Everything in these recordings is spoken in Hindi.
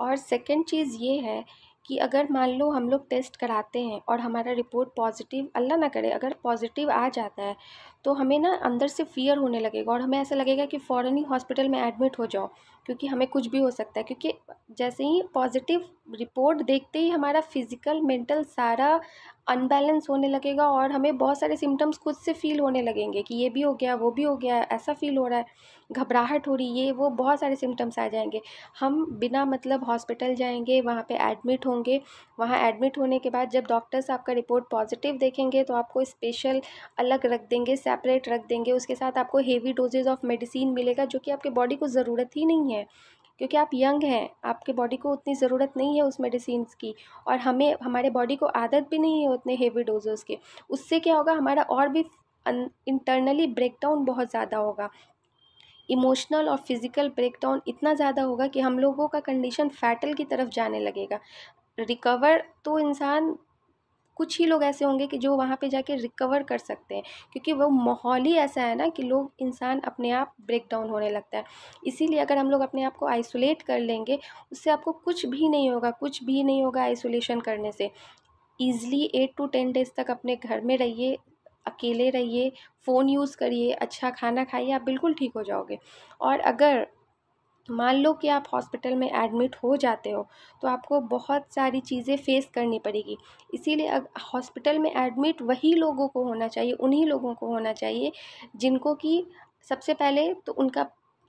और सेकेंड चीज़ ये है कि अगर मान लो हम लोग टेस्ट कराते हैं और हमारा रिपोर्ट पॉजिटिव अल्लाह ना करे अगर पॉजिटिव आ जाता है तो हमें ना अंदर से फ़ियर होने लगेगा और हमें ऐसा लगेगा कि फ़ौरन ही हॉस्पिटल में एडमिट हो जाओ क्योंकि हमें कुछ भी हो सकता है क्योंकि जैसे ही पॉजिटिव रिपोर्ट देखते ही हमारा फिज़िकल मेंटल सारा अनबैलेंस होने लगेगा और हमें बहुत सारे सिम्टम्स खुद से फील होने लगेंगे कि ये भी हो गया वो भी हो गया ऐसा फील हो रहा है घबराहट हो रही है वो बहुत सारे सिम्टम्स आ जाएंगे हम बिना मतलब हॉस्पिटल जाएंगे वहाँ पे एडमिट होंगे वहाँ एडमिट होने के बाद जब डॉक्टर्स आपका रिपोर्ट पॉजिटिव देखेंगे तो आपको स्पेशल अलग रख देंगे सेपरेट रख देंगे उसके साथ आपको हेवी डोजेज ऑफ मेडिसिन मिलेगा जो कि आपके बॉडी को ज़रूरत ही नहीं है क्योंकि आप यंग हैं आपके बॉडी को उतनी ज़रूरत नहीं है उस मेडिसिन की और हमें हमारे बॉडी को आदत भी नहीं है उतने हेवी डोजेस के उससे क्या होगा हमारा और भी इंटरनली ब्रेकडाउन बहुत ज़्यादा होगा इमोशनल और फिज़िकल ब्रेकडाउन इतना ज़्यादा होगा कि हम लोगों का कंडीशन फैटल की तरफ जाने लगेगा रिकवर तो इंसान कुछ ही लोग ऐसे होंगे कि जो वहाँ पे जाके रिकवर कर सकते हैं क्योंकि वो माहौल ही ऐसा है ना कि लोग इंसान अपने आप ब्रेक डाउन होने लगता है इसीलिए अगर हम लोग अपने आप को आइसोलेट कर लेंगे उससे आपको कुछ भी नहीं होगा कुछ भी नहीं होगा आइसोलेशन करने से easily eight to ten days तक अपने घर में रहिए अकेले रहिए फ़ोन यूज़ करिए अच्छा खाना खाइए आप बिल्कुल ठीक हो जाओगे और अगर मान लो कि आप हॉस्पिटल में एडमिट हो जाते हो तो आपको बहुत सारी चीज़ें फ़ेस करनी पड़ेगी इसीलिए हॉस्पिटल में एडमिट वही लोगों को होना चाहिए उन्हीं लोगों को होना चाहिए जिनको कि सबसे पहले तो उनका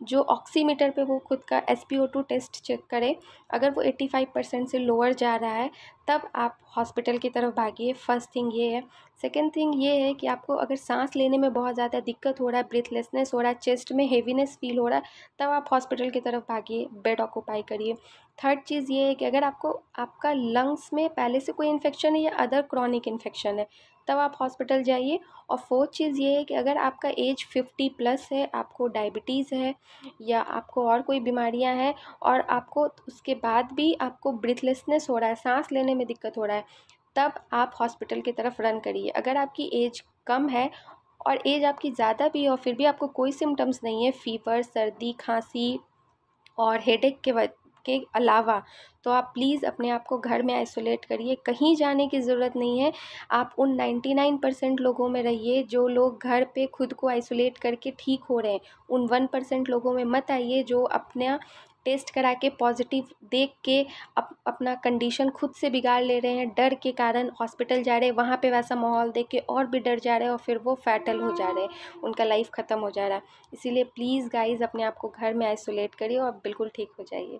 जो ऑक्सीमीटर पे वो खुद का S P O two test check करे अगर वो एट्टी फाइव परसेंट से लोअर जा रहा है तब आप हॉस्पिटल की तरफ भागिए फर्स्ट थिंग ये है सेकेंड थिंग ये है कि आपको अगर सांस लेने में बहुत ज़्यादा दिक्कत हो रहा है ब्रेथलेसनेस हो रहा है चेस्ट में हेवीनेस फील हो रहा है तब आप हॉस्पिटल की तरफ भागिए बेड ऑक्यूपाई करिए थर्ड चीज़ ये है कि अगर आपको आपका लंग्स में पहले से कोई इन्फेक्शन है या अदर क्रॉनिक इन्फेक्शन है तब आप हॉस्पिटल जाइए और फोर्थ चीज़ ये है कि अगर आपका एज फिफ्टी प्लस है आपको डायबिटीज़ है या आपको और कोई बीमारियां हैं और आपको उसके बाद भी आपको ब्रिथलेसनेस हो रहा है सांस लेने में दिक्कत हो रहा है तब आप हॉस्पिटल की तरफ रन करिए अगर आपकी एज कम है और एज आपकी ज़्यादा भी हो फिर भी आपको कोई सिम्टम्स नहीं है फीवर सर्दी खांसी और हेडेक के के अलावा तो आप प्लीज़ अपने आप को घर में आइसोलेट करिए कहीं जाने की ज़रूरत नहीं है आप उन 99 परसेंट लोगों में रहिए जो लोग घर पे खुद को आइसोलेट करके ठीक हो रहे हैं उन 1 परसेंट लोगों में मत आइए जो अपना टेस्ट करा के पॉजिटिव देख के अप, अपना कंडीशन खुद से बिगाड़ ले रहे हैं डर के कारण हॉस्पिटल जा रहे हैं वहाँ पे वैसा माहौल देख के और भी डर जा रहे हैं और फिर वो फैटल हो जा रहे हैं उनका लाइफ ख़त्म हो जा रहा है इसीलिए प्लीज़ गाइज़ अपने आप को घर में आइसोलेट करिए और बिल्कुल ठीक हो जाइए